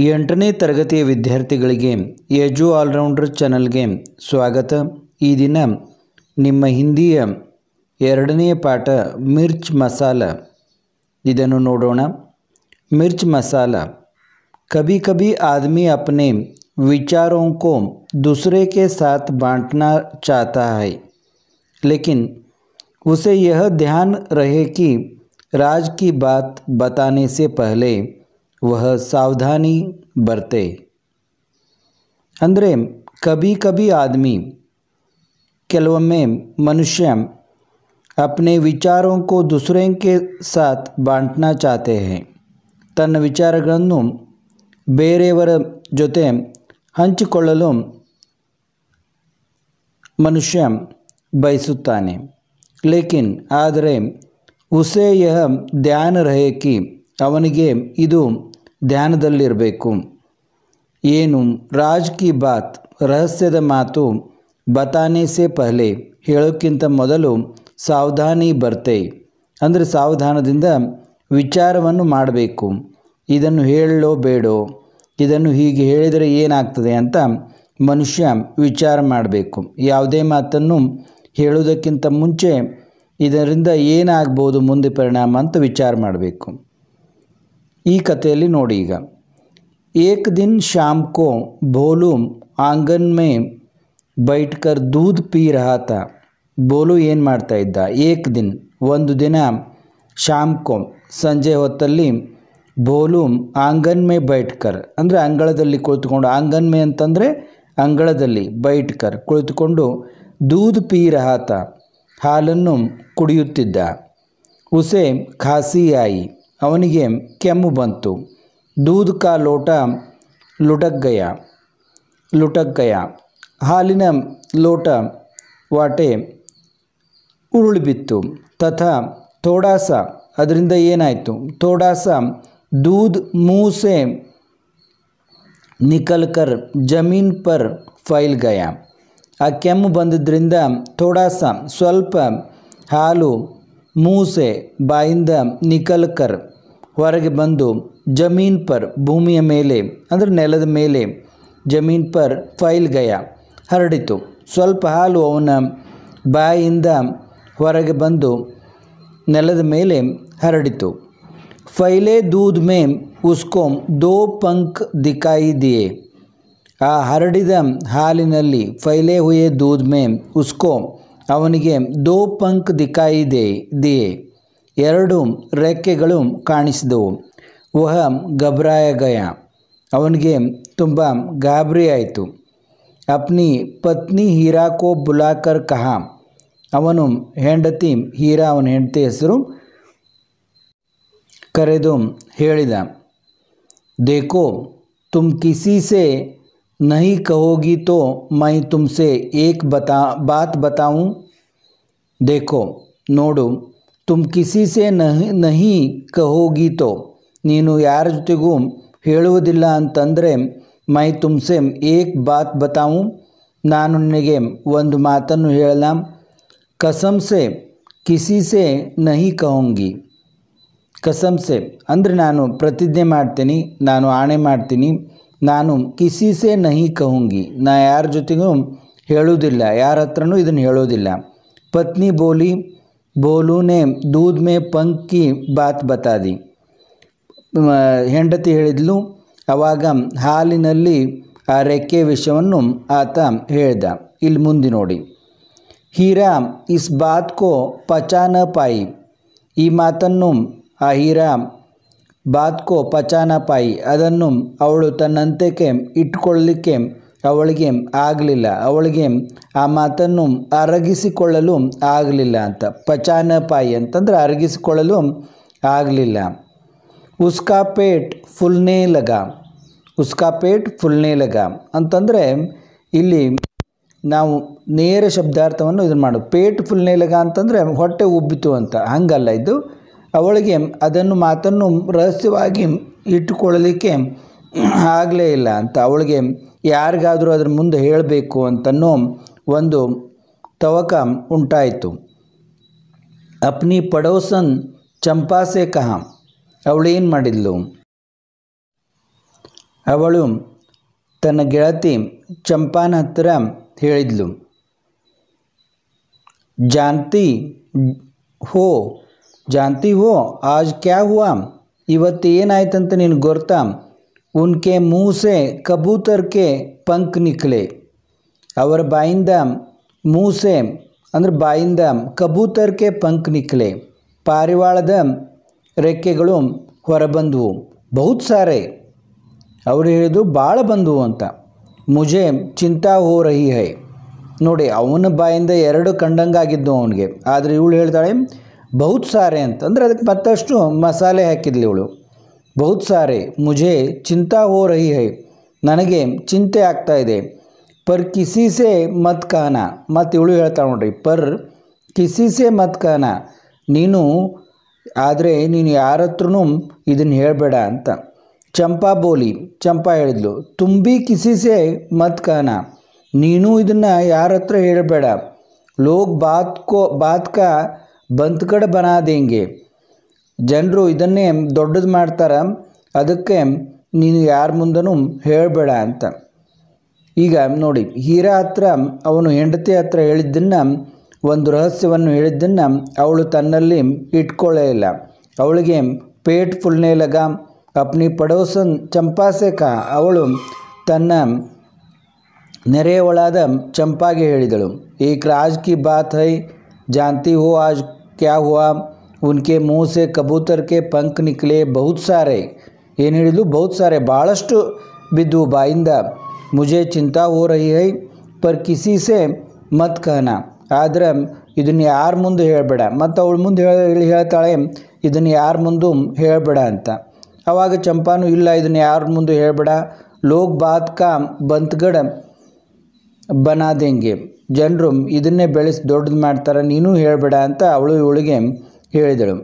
एटने तरगत व्यार्थी यजु आलौंडर channel स्वागत यह दिन निम्ब हिंदी एरने पाठ मिर्च मसाल नोड़ोण मिर्च मसाल कभी कभी आदमी अपने विचारों को दूसरे के साथ बांटना चाहता है लेकिन उसे यह ध्यान रहे कि राज की बात बताने से पहले वह सावधानी बरते अंदर कभी कभी आदमी केलवे मनुष्य अपने विचारों को दूसरे के साथ बांटना चाहते हैं तन विचार बेरेवर जो ಹಂಚಿಕೊಳ್ಳಲು मनुष्य ಬಯಸುತ್ತಾನೆ लेकिन आदरे उसे यह ध्यान रहे कि इू ಧ್ಯಾನದಲ್ಲಿರಬೇಕು ಏನು ರಾಜ್ ಕಿ ಬಾತ್ ರಹಸ್ಯದ ಮಾತು ಬತಾನೇಸೆ ಪಹಲೆ ಹೇಳೋಕ್ಕಿಂತ ಮೊದಲು ಸಾವಧಾನಿ ಬರ್ತೈ ಅಂದರೆ ಸಾವಧಾನದಿಂದ ವಿಚಾರವನ್ನು ಮಾಡಬೇಕು ಇದನ್ನು ಹೇಳೋ ಬೇಡೋ ಇದನ್ನು ಹೀಗೆ ಹೇಳಿದರೆ ಏನಾಗ್ತದೆ ಅಂತ ಮನುಷ್ಯ ವಿಚಾರ ಮಾಡಬೇಕು ಯಾವುದೇ ಮಾತನ್ನು ಹೇಳುವುದಕ್ಕಿಂತ ಮುಂಚೆ ಇದರಿಂದ ಏನಾಗ್ಬೋದು ಮುಂದೆ ಪರಿಣಾಮ ಅಂತ ವಿಚಾರ ಮಾಡಬೇಕು ಈ ಕಥೆಯಲ್ಲಿ ನೋಡಿ ಈಗ ಏಕ್ ದಿನ ಶಾಮ್ ಕೋ ಬೋಲು ಆಂಗನ್ ಮೇ ಬೈಟ್ಕರ್ ದೂದ್ ಪೀ ರಹಾತ ಬೋಲು ಏನು ಮಾಡ್ತಾ ಇದ್ದ ಏಕ್ ದಿನ ಒಂದು ದಿನ ಶಾಮ್ ಕೋ ಸಂಜೆ ಹೊತ್ತಲ್ಲಿ ಬೋಲು ಆಂಗನ್ ಮೇ ಬೈಟ್ಕರ್ ಅಂದರೆ ಅಂಗಳದಲ್ಲಿ ಕುಳಿತುಕೊಂಡು ಆಂಗನ್ ಮೇ ಅಂತಂದರೆ ಅಂಗಳದಲ್ಲಿ ಬೈಟ್ಕರ್ ಕುಳಿತುಕೊಂಡು ದೂದ್ ಪೀ ರಹಾತ ಹಾಲನ್ನು ಕುಡಿಯುತ್ತಿದ್ದ ಉಸೆ ಖಾಸಿಯಾಯಿ ಅವನಿಗೆ ಕೆಮ್ಮು ಬಂತು ದೂದ್ ಕಾ ಲೋಟ ಲುಟಗ್ಗಯ ಲುಟಗ್ಗಯ ಹಾಲಿನ ಲೋಟ ವಾಟೆ ಉರುಳಿಬಿತ್ತು ತಥಾ ತೋಡಾಸ ಅದರಿಂದ ಏನಾಯಿತು ತೋಡಾಸ ದೂದ್ ಮೂಸೆ ನಿಕಲ್ಕರ್ ಜಮೀನ್ ಪರ್ ಫೈಲ್ ಗಯ ಆ ಕೆಮ್ಮು ಬಂದಿದ್ದರಿಂದ ತೋಡಾಸ ಸ್ವಲ್ಪ ಹಾಲು ಮೂಸೆ ಬಾಯಿಂದ ನಿಕಲ್ಕರ್ ಹೊರಗೆ ಬಂದು ಜಮೀನ್ ಪರ್ ಭೂಮಿಯ ಮೇಲೆ ಅಂದರೆ ನೆಲದ ಮೇಲೆ ಜಮೀನ್ ಪರ್ ಫೈಲ್ ಗಯ ಹರಡಿತು ಸ್ವಲ್ಪ ಹಾಲು ಅವನ ಬಾಯಿಂದ ಹೊರಗೆ ಬಂದು ನೆಲದ ಮೇಲೆ ಹರಡಿತು ಫೈಲೇ ದೂದ್ ಮೇ ಉಸ್ಕೋ ದೋ ಪಂಕ್ ದಿಕಾಯಿದೆಯೇ ಆ ಹರಡಿದ ಹಾಲಿನಲ್ಲಿ ಫೈಲೇ ಹುಯೇ ದೂದ್ ಮೇ ಉಸ್ಕೋ ಅವನಿಗೆ ದೋ ಪಂಕ್ ದೇ ಇದೆಯೇ ಎರಡು ರೇಖೆಗಳು ಕಾಣಿಸದವು ವಹಂ ಗಬ್ರಾಯ ಗಯ ಅವನಿಗೆ ತುಂಬಾ ಗabri ಐತು ಅಪ್ನಿ ಪತ್ನಿ ಹೀರಾ ಕೋ ಬುಲಾಕರ್ કહಾ ಅವನ ゥム ಹೆಂಡತಿಂ ಹೀರಾವನ ಹೆಂತೆಸರುಂ ಕರೆದು ಹೇಳಿದ देखो तुम किसी से नहीं कहोगी तो मैं तुमसे एक बात बताऊं देखो ನೋಡು ತುಮ್ ಕಿಸಿ ನಹಿ ನಹಿ ಕಹೋಗೀತೋ ನೀನು ಯಾರ ಜೊತೆಗೂ ಹೇಳುವುದಿಲ್ಲ ಅಂತಂದರೆ ಮೈ ತುಮ್ಸೆ ಏಕ್ ಬಾತ್ ಬತಾವು ನಾನು ನಿನಗೆ ಒಂದು ಮಾತನ್ನು ಹೇಳಲ ಕಸಂಸೆ ಕಿಸಿಸೆ ನಹಿ ಕಹೋಂಗಿ ಕಸಂಸೆ ಅಂದರೆ ನಾನು ಪ್ರತಿಜ್ಞೆ ಮಾಡ್ತೀನಿ ನಾನು ಆಣೆ ಮಾಡ್ತೀನಿ ನಾನು ಕಿಸಿಸೆ ನಹಿ ಕಹೋಂಗಿ ನಾ ಯಾರ ಜೊತೆಗೂ ಹೇಳೋದಿಲ್ಲ ಯಾರ ಹತ್ರನೂ ಇದನ್ನು ಹೇಳೋದಿಲ್ಲ ಪತ್ನಿ ಬೋಲಿ ಬೋಲು ನೇಮ್ ದೂದ್ ಮೇ ಪಂಕಿ ಬಾತ್ ಬತಾದಿ ಹೆಂಡತಿ ಹೇಳಿದ್ಲು ಆವಾಗ ಹಾಲಿನಲ್ಲಿ ಆ ರೆಕ್ಕೆ ವಿಷಯವನ್ನು ಆತ ಹೇಳ್ದ ಇಲ್ಲಿ ಮುಂದೆ ನೋಡಿ ಹೀರಾ ಇಸ್ ಬಾತ್ ಕೋ ಪಚಾನ ಪಾಯಿ ಈ ಮಾತನ್ನು ಆ ಹೀರಾ ಬಾತ್ ಕೋ ಪಚಾನ ಪಾಯಿ ಅದನ್ನು ಅವಳು ತನ್ನಂತೆಕೆ ಇಟ್ಕೊಳ್ಳಲಿಕ್ಕೆ ಅವಳಿಗೆ ಆಗಲಿಲ್ಲ ಅವಳಿಗೆ ಆ ಮಾತನ್ನು ಅರಗಿಸಿಕೊಳ್ಳಲು ಆಗಲಿಲ್ಲ ಅಂತ ಪಚಾನಪಾಯಿ ಅಂತಂದ್ರೆ ಅರಗಿಸಿಕೊಳ್ಳಲು ಆಗಲಿಲ್ಲ ಉಸ್ಕಾಪೇಟ್ ಫುಲ್ನೇ ಲಗ ಉಸ್ಕಾಪೇಟ್ ಫುಲ್ನೇ ಲಗ ಅಂತಂದರೆ ಇಲ್ಲಿ ನಾವು ನೇರ ಶಬ್ದಾರ್ಥವನ್ನು ಇದನ್ನು ಮಾಡು ಪೇಟ್ ಫುಲ್ನೇ ಲಗ ಅಂತಂದರೆ ಹೊಟ್ಟೆ ಉಬ್ಬಿತು ಅಂತ ಹಂಗಲ್ಲ ಇದು ಅವಳಿಗೆ ಅದನ್ನು ಮಾತನ್ನು ರಹಸ್ಯವಾಗಿ ಇಟ್ಟುಕೊಳ್ಳಲಿಕ್ಕೆ ಆಗಲೇ ಇಲ್ಲ ಅಂತ ಅವಳಿಗೆ ಯಾರಿಗಾದರೂ ಅದ್ರ ಮುಂದೆ ಹೇಳಬೇಕು ಅಂತನೋ ಒಂದು ತವಕ ಉಂಟಾಯಿತು ಅಪ್ನಿ ಪಡೋಸನ್ ಚಂಪಾಸೆ ಕಹ ಅವಳೇನು ಮಾಡಿದ್ಲು ಅವಳು ತನ್ನ ಗೆಳತಿ ಚಂಪಾನ ಹತ್ತಿರ ಹೇಳಿದ್ಲು ಜಾನ್ತಿ ಹೋ ಜಾನ್ತಿ ಹೋ ಆಜ್ ಕ್ಯಾ ಹುವಾ ಇವತ್ತು ಏನಾಯ್ತಂತ ನೀನು ಗೊರ್ತಾ ಉನ್ಕೆ ಮೂಸೆ ಕಬೂತರ್ಕೆ ಪಂಕ್ ಪಂಕ್ ಅವರ ಬಾಯಿಂದ ಮೂಸೆ ಅಂದರೆ ಬಾಯಿಂದ ಕೆ ಪಂಕ್ ನಿಕ್ಲೆ ಪಾರಿವಾಳದ ರೆಕ್ಕೆಗಳು ಹೊರಬಂದವು ಬಹುತ್ ಸಾರೆ ಅವರು ಹೇಳಿದು ಭಾಳ ಬಂದವು ಅಂತ ಮುಜೆ ಚಿಂತಾ ಹೋ ರಹಿ ಹೈ ನೋಡಿ ಅವನ ಬಾಯಿಂದ ಎರಡು ಕಂಡಂಗೆ ಕಂಡಂಗಾಗಿದ್ದು ಅವನಿಗೆ ಆದರೆ ಇವಳು ಹೇಳ್ತಾಳೆ ಬಹುತ್ ಸಾರೆ ಅಂತ ಅಂದರೆ ಅದಕ್ಕೆ ಮತ್ತಷ್ಟು ಮಸಾಲೆ ಹಾಕಿದ್ಲು ಇವಳು ಬಹುತ್ ಸಾರೆ ಮುಜೆ ಚಿಂತಾ ಹೋ ರಹಿ ಹೈ ನನಗೆ ಚಿಂತೆ ಆಗ್ತಾ ಇದೆ ಪರ್ ಕಿಸಿಸೆ ಮತ್ ಕಾನ ಮತ್ತು ಇವಳು ಹೇಳ್ತಾ ನೋಡ್ರಿ ಪರ್ ಕಿಸಿಸೆ ಮತ್ ಕಾನ ನೀನು ಆದರೆ ನೀನು ಯಾರ ಹತ್ರನೂ ಇದನ್ನು ಹೇಳಬೇಡ ಅಂತ ಚಂಪಾ ಬೋಲಿ ಚಂಪಾ ಹೇಳಿದ್ಲು ತುಂಬಿ ಕಿಸಿಸೆ ಮತ್ ಕಾನ ನೀನು ಇದನ್ನು ಯಾರ ಹತ್ರ ಹೇಳಬೇಡ ಲೋಕ್ ಬಾತ್ಕೋ ಕೋ ಬಾತ್ ಕಾ ಬಂತ್ಕಡ ಬನಾ ಜನರು ಇದನ್ನೇ ದೊಡ್ಡದು ಮಾಡ್ತಾರೆ ಅದಕ್ಕೆ ನೀನು ಯಾರ ಮುಂದನೂ ಹೇಳಬೇಡ ಅಂತ ಈಗ ನೋಡಿ ಹೀರ ಹತ್ರ ಅವನು ಹೆಂಡತಿ ಹತ್ರ ಹೇಳಿದ್ದನ್ನು ಒಂದು ರಹಸ್ಯವನ್ನು ಹೇಳಿದ್ದನ್ನು ಅವಳು ತನ್ನಲ್ಲಿ ಇಟ್ಕೊಳ್ಳೇ ಇಲ್ಲ ಅವಳಿಗೆ ಪೇಟ್ ಫುಲ್ನೇ ಲಗ ಅಪ್ನಿ ಪಡೋಸನ್ ಚಂಪಾಸೇಕ ಅವಳು ತನ್ನ ನೆರೆಯವಳಾದ ಚಂಪಾಗೆ ಹೇಳಿದಳು ಈ ರಾಜ್ ಕಿ ಬಾತ್ ಹೈ ಜಾಂತಿ ಹೋ ಆಜ್ ಕ್ಯಾ ಹುವಾ ಉನ್ಕೆ ಮೂಸೆ ಕಬೂತರ್ಕೆ ಪಂಕ್ ನಿಕ್ಲೆ ಬಹುತ್ ಸಾರೆ ಏನು ಹೇಳಿದ್ಲು ಬಹುತ್ ಸಾರೆ ಭಾಳಷ್ಟು ಬಿದ್ದು ಬಾಯಿಂದ ಮುಜೆ ಚಿಂತಾ ಓ ರಹಿ ಹೈ ಪರ್ ಕಿಸೀಸೆ ಮತ್ ಕಹನ ಆದ್ರೆ ಇದನ್ನು ಯಾರ ಮುಂದೆ ಹೇಳಬೇಡ ಮತ್ತು ಅವಳ ಮುಂದೆ ಹೇಳಿ ಹೇಳ್ತಾಳೆ ಇದನ್ನು ಯಾರ ಮುಂದೂ ಹೇಳಬೇಡ ಅಂತ ಆವಾಗ ಚಂಪಾನು ಇಲ್ಲ ಇದನ್ನು ಯಾರ ಮುಂದೆ ಹೇಳಬೇಡ ಲೋಕ್ ಬಾತ್ ಕಾ ಬಂತ್ಗಡ ಬನಾದೆಂಗೆ ಜನರು ಇದನ್ನೇ ಬೆಳೆಸಿ ದೊಡ್ಡದು ಮಾಡ್ತಾರೆ ನೀನು ಹೇಳಬೇಡ ಅಂತ ಅವಳು ಇವಳಿಗೆ ಹೇಳಿದಳು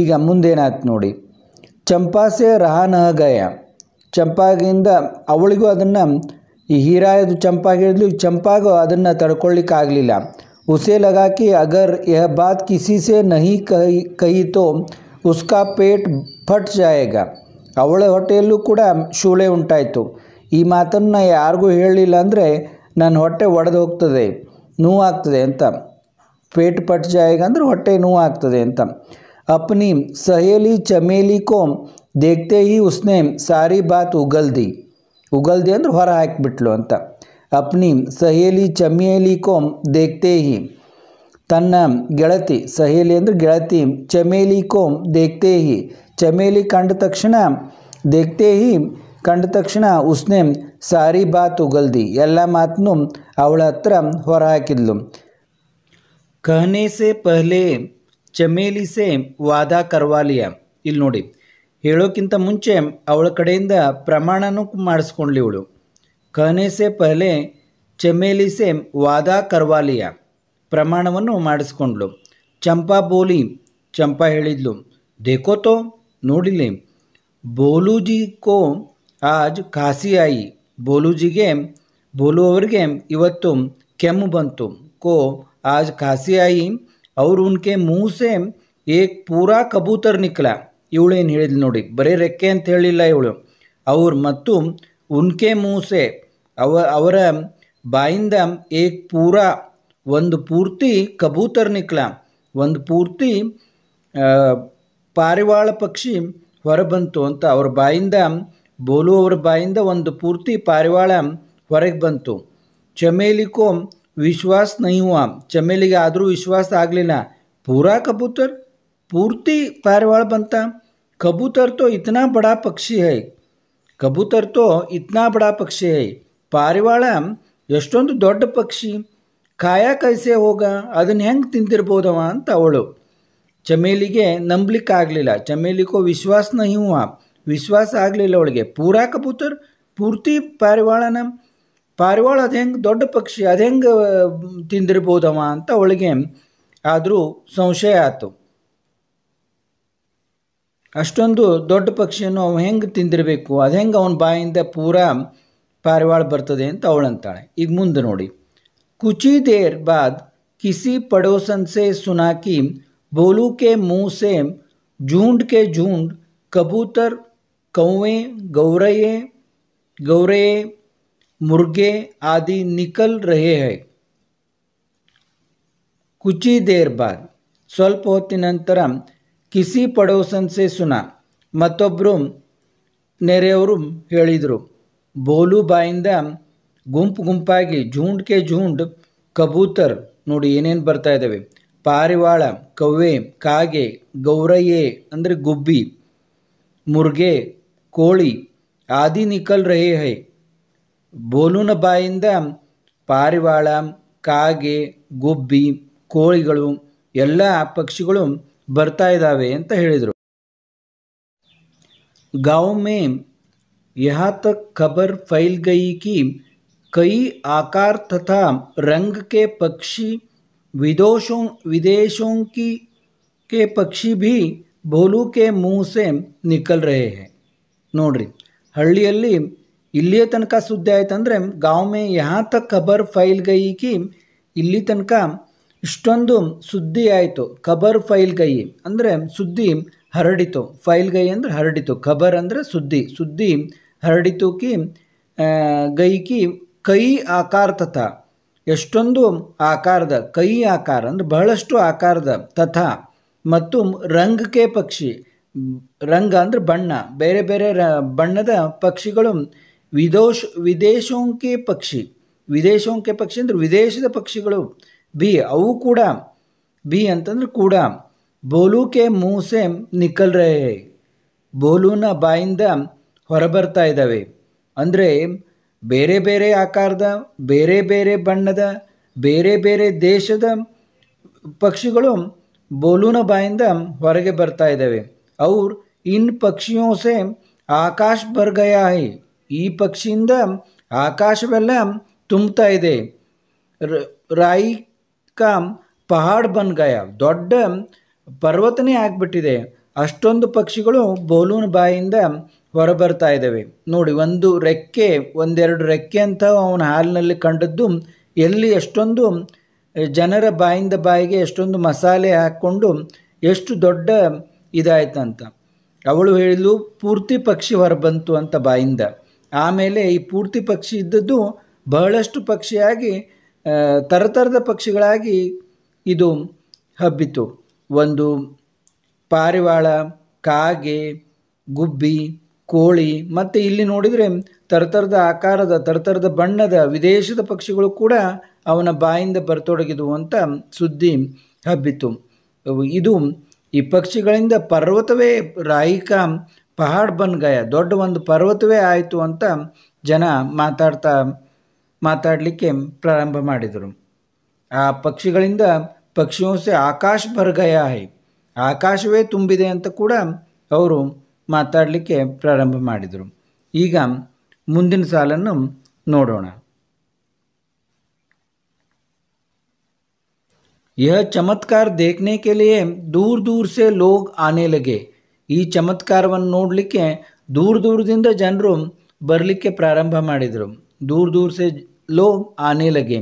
ಈಗ ಮುಂದೇನಾಯ್ತು ನೋಡಿ ಚಂಪಾಸೆ ಗಯ ಚಂಪಾಗಿಂದ ಅವಳಿಗೂ ಅದನ್ನು ಈ ಹೀರಾಯದು ಚಂಪಾಗಿರಲು ಚಂಪಾಗೂ ಅದನ್ನು ತಡ್ಕೊಳ್ಳಿಕ್ಕಾಗಲಿಲ್ಲ ಉಸೇ ಲಗಾಕಿ ಅಗರ್ ಯಹ ಬಾತ್ ಕಿಸಿಸೆ ನಹಿ ಕಹಿ ಕಹಿತೋ ಉಸ್ಕಾ ಪೇಟ್ ಫಟ್ ಜಾಯಗ ಅವಳ ಹೊಟ್ಟೆಯಲ್ಲೂ ಕೂಡ ಶೂಳೆ ಉಂಟಾಯಿತು ಈ ಮಾತನ್ನು ಯಾರಿಗೂ ಹೇಳಲಿಲ್ಲ ಅಂದರೆ ನನ್ನ ಹೊಟ್ಟೆ ಒಡೆದು ಹೋಗ್ತದೆ ನೋವಾಗ್ತದೆ ಅಂತ ಪೇಟ್ ಪಟ್ ಅಂದ್ರೆ ಹೊಟ್ಟೆ ನೋವು ಆಗ್ತದೆ ಅಂತ ಅಪ್ನಿ ಸಹೇಲಿ ಚಮೇಲಿ ಕೋಮ್ ದೇಖತೆ ಹಿ ಉಸ್ನೆ ಸಾರಿ ಬಾತ್ ಉಗಲ್ದಿ ಉಗಲ್ದಿ ಅಂದ್ರೆ ಹೊರ ಹಾಕಿಬಿಟ್ಲು ಅಂತ ಅಪ್ನಿ ಸಹೇಲಿ ಚಮೇಲಿ ಕೋಮ್ ದೇಖತೆ ಹಿ ತನ್ನ ಗೆಳತಿ ಸಹೇಲಿ ಅಂದರೆ ಗೆಳತಿ ಚಮೇಲಿ ಕೋಮ್ ದೇಖತೆ ಹಿ ಚಮೇಲಿ ಕಂಡ ತಕ್ಷಣ ದೇಖತೆ ಹಿ ಕಂಡ ತಕ್ಷಣ ಉಸ್ನೆ ಸಾರಿ ಬಾತ್ ಉಗಲ್ದಿ ಎಲ್ಲ ಮಾತನ್ನು ಅವಳ ಹತ್ರ ಹೊರ ಹಾಕಿದ್ಲು ಕಹನೆ ಸೇ ಪಹಲೆ ಚಮೇಲಿ ಸೆ ವಾದ ಕರ್ವಾಲಿಯ ಇಲ್ಲಿ ನೋಡಿ ಹೇಳೋಕ್ಕಿಂತ ಮುಂಚೆ ಅವಳ ಕಡೆಯಿಂದ ಪ್ರಮಾಣನೂ ಮಾಡಿಸ್ಕೊಂಡ್ಲಿ ಇವಳು ಕಹನೆ ಸೆ ಪಹಲೆ ಚಮೇಲಿ ಸೆ ವಾದ ಕರ್ವಾಲಿಯ ಪ್ರಮಾಣವನ್ನು ಮಾಡಿಸ್ಕೊಂಡ್ಳು ಚಂಪಾ ಬೋಲಿ ಚಂಪಾ ಹೇಳಿದ್ಲು ದೇಕೋತೋ ನೋಡಿಲಿ ಬೋಲೂಜಿ ಕೋ ಆಜ್ ಖಾಸಿ ಆಯಿ ಬೋಲೂಜಿಗೆ ಬೋಲು ಅವರಿಗೆ ಇವತ್ತು ಕೆಮ್ಮು ಬಂತು ಕೋ ಆಜ್ खांसी आई और ಮೂಸೆ ಏಕ್ से एक ಪೂರಾ ಕಬೂತರ್ ನಿಕ್ಲ ಏನು ಹೇಳಿದ್ಲು ನೋಡಿ ಬರೀ ರೆಕ್ಕೆ ಅಂತ ಹೇಳಿಲ್ಲ ಇವಳು ಅವ್ರು ಮತ್ತು ಉನ್ಕೆ ಮೂಸೆ ಅವ ಅವರ ಬಾಯಿಂದ ಏಕ್ ಪೂರ ಒಂದು ಪೂರ್ತಿ ಕಬೂತರ್ ನಿಕ್ಲ ಒಂದು ಪೂರ್ತಿ ಪಾರಿವಾಳ ಪಕ್ಷಿ ಹೊರಬಂತು ಅಂತ ಅವ್ರ ಬಾಯಿಂದ ಬೋಲು ಅವರ ಬಾಯಿಂದ ಒಂದು ಪೂರ್ತಿ ಪಾರಿವಾಳ ಹೊರಗೆ ಬಂತು ಚಮೇಲಿಕೋ विश्वास नहीं हुआ चमेली के आदरू विश्वास आग लेना पूरा कबूतर पूर्ति पैरवाड़ बनता कबूतर तो इतना बड़ा पक्षी है कबूतर तो इतना बड़ा पक्षी है पारिवाड़ा एस्ट दौड पक्षी खाया कैसे होगा अदन हें तबू चमेली नंबली चमेलिको विश्वास नहीं हुआ विश्वास आगे पूरा कबूतर पूर्ति पारिवाड़ा ना ಪರಿವಾಳ ಅದೆಂಗ್ ದೊಡ್ಡ ಪಕ್ಷಿ ಅದೆಂಗ್ ತಿndಿರಬಹುದು ಅಂತ ಅವಳಿಗೆ ಆದರೂ ಸಂಶಯ ಆತ ಅಷ್ಟೊಂದು ದೊಡ್ಡ ಪಕ್ಷಿಯನ್ನ ಅವೆಂಗ್ ತಿndಿರಬೇಕು ಅದೆಂಗ್ ಅವನ್ ಬಾಯಿಂದ ಪೂರ ಪರಿವಾಳ ಬರ್ತದೆ ಅಂತ ಅವಳು ಅಂತಾಳೆ ಈಗ ಮುಂದೆ ನೋಡಿ 쿠ಚಿ देर बाद किसी पड़ोसन से सुना की बोलू के मुंह से झुंड के झुंड कबूतर कौवे गौरैय गौरै मुर्गे आदि निकल रहे हैं कुछ ही देर बाद ಸ್ವಲ್ಪ ಹೊತ್ತಿನಂತರ ಕಿಸಿ ಪಡೋಸನ್ ಸೆ ಸುನ ಮತ್ತೊಬ್ಬರು ನೆರೆಯವರು ಹೇಳಿದರು ಬೋಲು ಬಾಯಿಂದ ಗುಂಪು ಗುಂಪಾಗಿ ಕೆ ಜೂಂಡ್ ಕಬೂತರ್ ನೋಡಿ ಏನೇನು ಬರ್ತಾ ಇದ್ದಾವೆ ಪಾರಿವಾಳ ಕವ್ವೆ ಕಾಗೆ ಗೌರಯ್ಯೆ ಅಂದರೆ ಗುಬ್ಬಿ ಮುರ್ಗೆ ಕೋಳಿ ಆದಿ ನಿಕಲ್ ರಹೇ ಹೈ ಬೋಲೂನ ಬಾಯಿಂದ ಪಾರಿವಾಳ ಕಾಗೆ ಗುಬ್ಬಿ ಕೋಳಿಗಳು ಎಲ್ಲ ಪಕ್ಷಿಗಳು ಬರ್ತಾ ಇದ್ದಾವೆ ಅಂತ ಹೇಳಿದರು ಖಬರ್ ಫೈಲ್ ಗೈ ಕಿ ಕೈ ಆಕಾರ ಕೆ ಪಕ್ಷಿ ವಿದೋಷೋ ವಿದೇಶೋಂಕಿ ಕೆ ಪಕ್ಷಿ ಭಿ ಬೋಲು ಕೆ ಮೂಸೆ ಸೆ ನಿಕಲ್ ರೇ ನೋಡ್ರಿ ಹಳ್ಳಿಯಲ್ಲಿ ಇಲ್ಲಿಯ ತನಕ ಸುದ್ದಿ ಆಯ್ತು ಗಾಂವ್ ಮೇ ಯಾತ ಖಬರ್ ಫೈಲ್ ಗೈಕಿ ಇಲ್ಲಿ ತನಕ ಇಷ್ಟೊಂದು ಸುದ್ದಿ ಆಯಿತು ಖಬರ್ ಫೈಲ್ ಗೈ ಅಂದರೆ ಸುದ್ದಿ ಹರಡಿತು ಫೈಲ್ ಗೈ ಅಂದರೆ ಹರಡಿತು ಖಬರ್ ಅಂದರೆ ಸುದ್ದಿ ಸುದ್ದಿ ಹರಡಿತು ಕಿ ಗೈಕಿ ಕಿ ಕೈ ಆಕಾರ ತಥ ಎಷ್ಟೊಂದು ಆಕಾರದ ಕೈ ಆಕಾರ ಅಂದರೆ ಬಹಳಷ್ಟು ಆಕಾರದ ತಥಾ ಮತ್ತು ರಂಗಕ್ಕೆ ಪಕ್ಷಿ ರಂಗ ಅಂದರೆ ಬಣ್ಣ ಬೇರೆ ಬೇರೆ ರ ಬಣ್ಣದ ಪಕ್ಷಿಗಳು ವಿದೋಷ್ ವಿದೇಶೋಂಕೆ ಪಕ್ಷಿ ವಿದೇಶೋಂಕೆ ಪಕ್ಷಿ ಅಂದರೆ ವಿದೇಶದ ಪಕ್ಷಿಗಳು ಬಿ ಅವು ಕೂಡ ಬಿ ಅಂತಂದ್ರೆ ಕೂಡ ಬೋಲೂಕೆ ಮೂಸೆ ನಿಖಲ್ರೆ ಬೋಲೂನ ಬಾಯಿಂದ ಹೊರಬರ್ತಾ ಇದ್ದಾವೆ ಅಂದರೆ ಬೇರೆ ಬೇರೆ ಆಕಾರದ ಬೇರೆ ಬೇರೆ ಬಣ್ಣದ ಬೇರೆ ಬೇರೆ ದೇಶದ ಪಕ್ಷಿಗಳು ಬೋಲೂನ ಬಾಯಿಂದ ಹೊರಗೆ ಬರ್ತಾ ಇದ್ದಾವೆ ಅವ್ರು ಇನ್ ಪಕ್ಷಿಯೋಸೆ ಆಕಾಶ್ ಬರ್ಗಯಾಯಿ ಈ ಪಕ್ಷಿಯಿಂದ ಆಕಾಶವೆಲ್ಲ ತುಂಬ್ತಾ ಇದೆ ರಾಯಿ ಕಾಮ್ ಪಹಾಡ್ ಬನ್ಗಾಯ ದೊಡ್ಡ ಪರ್ವತನೇ ಆಗ್ಬಿಟ್ಟಿದೆ ಅಷ್ಟೊಂದು ಪಕ್ಷಿಗಳು ಬೋಲೂನ್ ಬಾಯಿಂದ ಹೊರಬರ್ತಾ ಇದ್ದಾವೆ ನೋಡಿ ಒಂದು ರೆಕ್ಕೆ ಒಂದೆರಡು ರೆಕ್ಕೆ ಅಂತ ಅವನ ಹಾಲಿನಲ್ಲಿ ಕಂಡದ್ದು ಎಲ್ಲಿ ಎಷ್ಟೊಂದು ಜನರ ಬಾಯಿಂದ ಬಾಯಿಗೆ ಎಷ್ಟೊಂದು ಮಸಾಲೆ ಹಾಕ್ಕೊಂಡು ಎಷ್ಟು ದೊಡ್ಡ ಇದಾಯ್ತಂತ ಅವಳು ಹೇಳಿದ್ಲು ಪೂರ್ತಿ ಪಕ್ಷಿ ಹೊರಬಂತು ಅಂತ ಬಾಯಿಂದ ಆಮೇಲೆ ಈ ಪೂರ್ತಿ ಪಕ್ಷಿ ಇದ್ದದ್ದು ಬಹಳಷ್ಟು ಪಕ್ಷಿಯಾಗಿ ಥರಥರದ ಪಕ್ಷಿಗಳಾಗಿ ಇದು ಹಬ್ಬಿತು ಒಂದು ಪಾರಿವಾಳ ಕಾಗೆ ಗುಬ್ಬಿ ಕೋಳಿ ಮತ್ತು ಇಲ್ಲಿ ನೋಡಿದರೆ ಥರಥರದ ಆಕಾರದ ಥರಥರದ ಬಣ್ಣದ ವಿದೇಶದ ಪಕ್ಷಿಗಳು ಕೂಡ ಅವನ ಬಾಯಿಂದ ಬರತೊಡಗಿದವು ಅಂತ ಸುದ್ದಿ ಹಬ್ಬಿತು ಇದು ಈ ಪಕ್ಷಿಗಳಿಂದ ಪರ್ವತವೇ ರಾಯಿಕ ಪಹಾಡ್ ಬನ್ ಗಯ ದೊಡ್ಡ ಒಂದು ಪರ್ವತವೇ ಆಯಿತು ಅಂತ ಜನ ಮಾತಾಡ್ತಾ ಮಾತಾಡಲಿಕ್ಕೆ ಪ್ರಾರಂಭ ಮಾಡಿದರು ಆ ಪಕ್ಷಿಗಳಿಂದ ಪಕ್ಷಿಯೂ ಆಕಾಶ ಬರ್ಗಯ ಹೈ ಆಕಾಶವೇ ತುಂಬಿದೆ ಅಂತ ಕೂಡ ಅವರು ಮಾತಾಡಲಿಕ್ಕೆ ಪ್ರಾರಂಭ ಮಾಡಿದರು ಈಗ ಮುಂದಿನ ಸಾಲನ್ನು ನೋಡೋಣ ಈ ಚಮತ್ಕಾರ ದೇಖನೆ के ದೂರ ದೂರ दूर से ಆನೆ आने ಈ ಚಮತ್ಕಾರವನ್ನು ನೋಡಲಿಕ್ಕೆ ದೂರ ದೂರದಿಂದ ಜನರು ಬರಲಿಕ್ಕೆ ಪ್ರಾರಂಭ ಮಾಡಿದರು ದೂರ ದೂರ ಸೆ ಲೋ ಆನೆ ಲಗೆ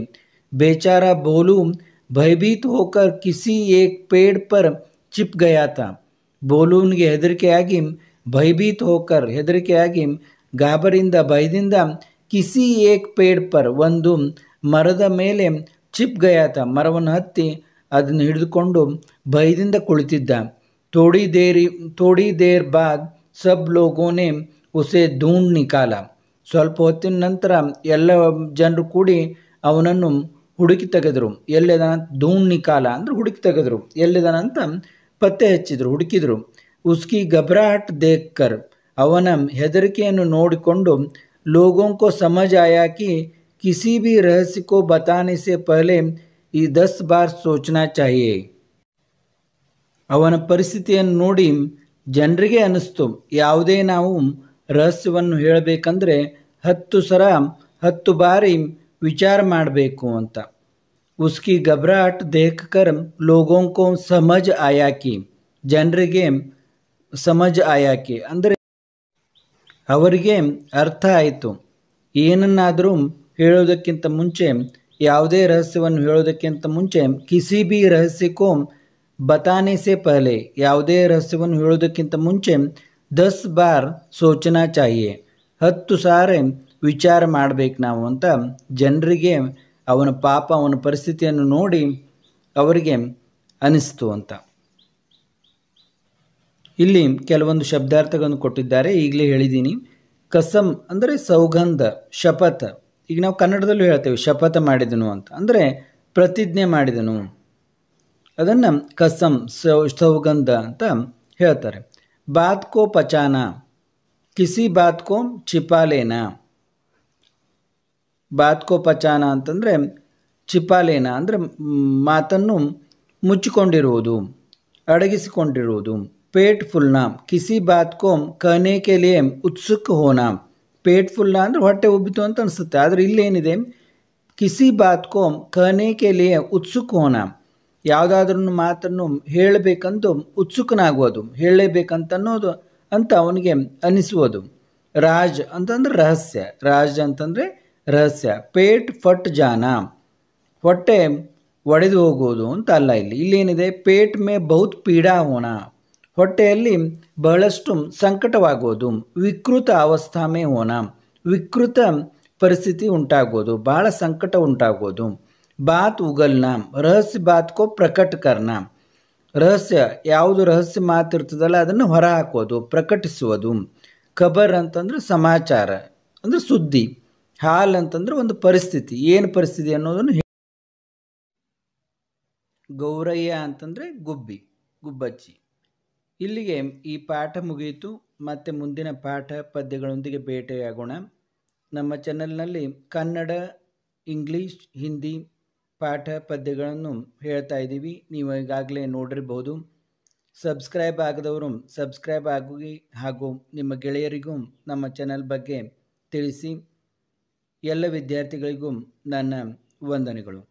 ಬೇಚಾರ ಬೋಲು ಭಯಭೀತ ಹೋಕರ್ ಕಿಸಿ ಏಕ್ ಪೇಡ್ ಪರ್ ಚಿಪ್ ಗಯಾತ ಬೋಲೂನ್ಗೆ ಹೆದರಿಕೆಯಾಗಿ ಭಯಭೀತ ಹೋಕರ್ ಹೆದರಿಕೆಯಾಗಿ ಗಾಬರಿಂದ ಭಯದಿಂದ ಕಿಸಿ ಏಕ್ ಪೇಡ್ ಪರ್ ಒಂದು ಮರದ ಮೇಲೆ ಚಿಪ್ ಗಯಾತ ಮರವನ್ನು ಹತ್ತಿ ಅದನ್ನು ಹಿಡಿದುಕೊಂಡು ಭಯದಿಂದ ಕುಳಿತಿದ್ದ थोड़ी देर थोड़ी देर बाद सब लोगों ने ಉಸೆ ಧೂಂಡ್ ನಿಕಾಲ ಸ್ವಲ್ಪ ಹೊತ್ತಿನ ನಂತರ ಎಲ್ಲ ಜನರು ಕೂಡಿ ಅವನನ್ನು ಹುಡುಕಿ ತೆಗೆದರು ಎಲ್ಲಿದ ಧೂಂಡ್ ನಿಕಾಲ ಅಂದ್ರೆ ಹುಡುಕಿ ತೆಗೆದರು ಎಲ್ಲಿದನಂತ ಪತ್ತೆ ಹಚ್ಚಿದರು ಹುಡುಕಿದ್ರು ಉಸ್ಕಿ ಗಬರಾಟ್ ದೇಕ್ಕರ್ ಅವನ ಹೆದರಿಕೆಯನ್ನು ನೋಡಿಕೊಂಡು ಲೋಗೋಂಕೋ ಸಮಜ್ ಆಯಾ ಕಿಸಿ ಭಿ ರಹಸ್ಯ ಕೋ ಬತಾನೆ ಪಹಲೆ ಈ ದಸ್ ಬಾರ್ ಸೋಚನಾ ಚಾಹಿಯೇ ಅವನ ಪರಿಸ್ಥಿತಿಯನ್ನು ನೋಡಿ ಜನರಿಗೆ ಅನಿಸ್ತು ಯಾವುದೇ ನಾವು ರಹಸ್ಯವನ್ನು ಹೇಳಬೇಕಂದ್ರೆ ಹತ್ತು ಸರ ಹತ್ತು ಬಾರಿ ವಿಚಾರ ಮಾಡಬೇಕು ಅಂತ ಉಸ್ಕಿ ಗಬರಾಟ್ ದೇಹಕರ್ ಲೋಗೋಂಕೋ ಸಮಜ್ ಆಯಾಕಿ ಜನರಿಗೆ ಸಮಜ್ ಆಯಾಕಿ ಅಂದರೆ ಅವರಿಗೆ ಅರ್ಥ ಆಯಿತು ಏನನ್ನಾದರೂ ಹೇಳೋದಕ್ಕಿಂತ ಮುಂಚೆ ಯಾವುದೇ ರಹಸ್ಯವನ್ನು ಹೇಳೋದಕ್ಕಿಂತ ಮುಂಚೆ ಕಿಸಿ ಬಿ ರಹಸ್ಯಕ್ಕೂ ಬತಾನೆ ಸೇ ಪಹಲೆ ಯಾವುದೇ ರಹಸ್ಯವನ್ನು ಹೇಳೋದಕ್ಕಿಂತ ಮುಂಚೆ ದಸ್ ಬಾರ್ ಸೋಚನಾ ಚಾಹಿಯೆ ಹತ್ತು ಸಾರಿ ವಿಚಾರ ಮಾಡಬೇಕು ನಾವು ಅಂತ ಜನರಿಗೆ ಅವನ ಪಾಪ ಅವನ ಪರಿಸ್ಥಿತಿಯನ್ನು ನೋಡಿ ಅವರಿಗೆ ಅನಿಸ್ತು ಅಂತ ಇಲ್ಲಿ ಕೆಲವೊಂದು ಶಬ್ದಾರ್ಥಗಳನ್ನು ಕೊಟ್ಟಿದ್ದಾರೆ ಈಗಲೇ ಹೇಳಿದ್ದೀನಿ ಕಸಮ್ ಅಂದರೆ ಸೌಗಂಧ ಶಪಥ ಈಗ ನಾವು ಕನ್ನಡದಲ್ಲೂ ಹೇಳ್ತೇವೆ ಶಪಥ ಮಾಡಿದನು ಅಂತ ಅಂದರೆ ಪ್ರತಿಜ್ಞೆ ಮಾಡಿದನು ಅದನ್ನು ಕಸಂ ಸೌಗಂಧ ಅಂತ ಹೇಳ್ತಾರೆ ಬಾತ್ಕೋ ಪಚಾನ ಕಿಸಿ ಬಾತ್ಕೋ ಚಿಪಾಲೇನ ಬಾತ್ಕೋ ಪಚಾನ ಅಂತಂದರೆ ಚಿಪಾಲೇನ ಅಂದರೆ ಮಾತನ್ನು ಮುಚ್ಚಿಕೊಂಡಿರುವುದು ಅಡಗಿಸಿಕೊಂಡಿರುವುದು ಪೇಟ್ ಫುಲ್ನ ಕಿಸಿ ಬಾತ್ಕೋಮ್ ಕನೆ ಕೆಲೇ ಉತ್ಸುಕ್ ಹೋನ ಪೇಟ್ ಫುಲ್ನ ಅಂದರೆ ಹೊಟ್ಟೆ ಉಬ್ಬಿತು ಅಂತ ಅನಿಸುತ್ತೆ ಆದರೆ ಇಲ್ಲೇನಿದೆ ಕಿಸಿ ಬಾತ್ಕೋಮ್ ಕನೆ ಕೆಲೇ ಉತ್ಸುಕ್ ಹೋನ ಯಾವುದಾದ್ರೂ ಮಾತನ್ನು ಹೇಳಬೇಕಂದು ಉತ್ಸುಕನಾಗುವುದು ಹೇಳಲೇಬೇಕಂತನ್ನೋದು ಅಂತ ಅವನಿಗೆ ಅನಿಸುವುದು ರಾಜ್ ಅಂತಂದ್ರೆ ರಹಸ್ಯ ರಾಜ್ ಅಂತಂದರೆ ರಹಸ್ಯ ಪೇಟ್ ಫಟ್ ಜಾನ ಹೊಟ್ಟೆ ಒಡೆದು ಹೋಗುವುದು ಅಂತ ಅಲ್ಲ ಇಲ್ಲಿ ಇಲ್ಲೇನಿದೆ ಪೇಟ್ ಮೇ ಬಹುತ್ ಪೀಡಾ ಹೋಣ ಹೊಟ್ಟೆಯಲ್ಲಿ ಬಹಳಷ್ಟು ಸಂಕಟವಾಗುವುದು ವಿಕೃತ ಅವಸ್ಥಾಮೇ ಹೋಣ ವಿಕೃತ ಪರಿಸ್ಥಿತಿ ಉಂಟಾಗುವುದು ಭಾಳ ಸಂಕಟ ಉಂಟಾಗುವುದು ಬಾತ್ ಉಗಲ್ನಾ ರಹಸ್ಯ ಬಾತ್ ಕೋ ಪ್ರಕಟ ಕರ್ನಾ ರಹಸ್ಯ ಯಾವುದು ರಹಸ್ಯ ಮಾತು ಇರ್ತದಲ್ಲ ಅದನ್ನು ಹೊರ ಹಾಕೋದು ಪ್ರಕಟಿಸುವುದು ಖಬರ್ ಅಂತಂದ್ರೆ ಸಮಾಚಾರ ಅಂದ್ರೆ ಸುದ್ದಿ ಹಾಲ್ ಅಂತಂದ್ರೆ ಒಂದು ಪರಿಸ್ಥಿತಿ ಏನು ಪರಿಸ್ಥಿತಿ ಅನ್ನೋದನ್ನು ಗೌರಯ್ಯ ಅಂತಂದರೆ ಗುಬ್ಬಿ ಗುಬ್ಬಚ್ಚಿ ಇಲ್ಲಿಗೆ ಈ ಪಾಠ ಮುಗಿಯಿತು ಮತ್ತೆ ಮುಂದಿನ ಪಾಠ ಪದ್ಯಗಳೊಂದಿಗೆ ಭೇಟಿಯಾಗೋಣ ನಮ್ಮ ಚಾನೆಲ್ನಲ್ಲಿ ಕನ್ನಡ ಇಂಗ್ಲೀಷ್ ಹಿಂದಿ ಪಾಠ ಪದ್ಯಗಳನ್ನು ಹೇಳ್ತಾ ಇದ್ದೀವಿ ನೀವು ಈಗಾಗಲೇ ನೋಡಿರ್ಬೋದು ಸಬ್ಸ್ಕ್ರೈಬ್ ಆಗದವರು ಸಬ್ಸ್ಕ್ರೈಬ್ ಆಗಿ ಹಾಗೂ ನಿಮ್ಮ ಗೆಳೆಯರಿಗೂ ನಮ್ಮ ಚಾನಲ್ ಬಗ್ಗೆ ತಿಳಿಸಿ ಎಲ್ಲ ವಿದ್ಯಾರ್ಥಿಗಳಿಗೂ ನನ್ನ ವಂದನೆಗಳು